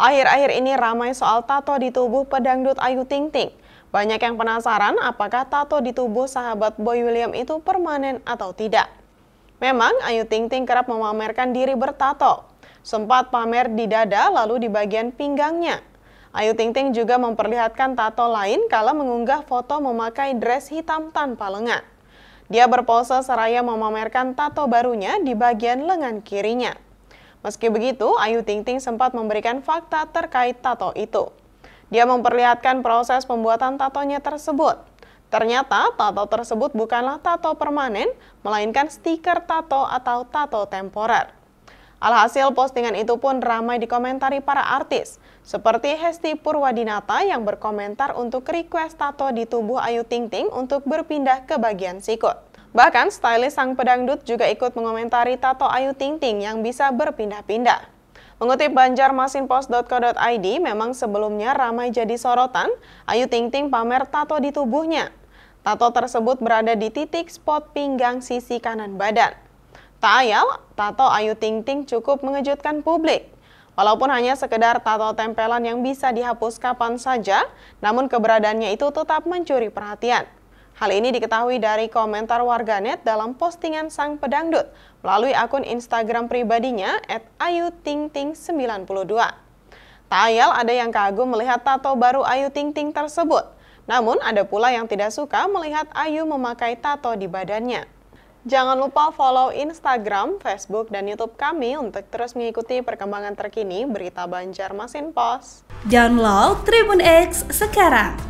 Akhir-akhir ini ramai soal tato di tubuh pedangdut Ayu Ting Ting. Banyak yang penasaran apakah tato di tubuh sahabat Boy William itu permanen atau tidak. Memang Ayu Ting Ting kerap memamerkan diri bertato. Sempat pamer di dada lalu di bagian pinggangnya. Ayu Ting Ting juga memperlihatkan tato lain kala mengunggah foto memakai dress hitam tanpa lengan. Dia berpose seraya memamerkan tato barunya di bagian lengan kirinya. Meski begitu, Ayu Ting Ting sempat memberikan fakta terkait tato itu. Dia memperlihatkan proses pembuatan tatonya tersebut. Ternyata tato tersebut bukanlah tato permanen, melainkan stiker tato atau tato temporer. Alhasil postingan itu pun ramai dikomentari para artis, seperti Hesti Purwadinata yang berkomentar untuk request tato di tubuh Ayu Ting Ting untuk berpindah ke bagian sikut. Bahkan stylist sang pedangdut juga ikut mengomentari tato Ayu Ting Ting yang bisa berpindah-pindah. Mengutip banjarmasinpost.co.id, memang sebelumnya ramai jadi sorotan, Ayu Ting Ting pamer tato di tubuhnya. Tato tersebut berada di titik spot pinggang sisi kanan badan. Tak ayal, tato Ayu Ting Ting cukup mengejutkan publik. Walaupun hanya sekedar tato tempelan yang bisa dihapus kapan saja, namun keberadaannya itu tetap mencuri perhatian. Hal ini diketahui dari komentar warganet dalam postingan sang pedangdut melalui akun Instagram pribadinya at ayutingting92. Tayal ada yang kagum melihat tato baru Ayu Ting Ting tersebut. Namun ada pula yang tidak suka melihat Ayu memakai tato di badannya. Jangan lupa follow Instagram, Facebook, dan YouTube kami untuk terus mengikuti perkembangan terkini berita Banjarmasin Pos. Download Tribun X sekarang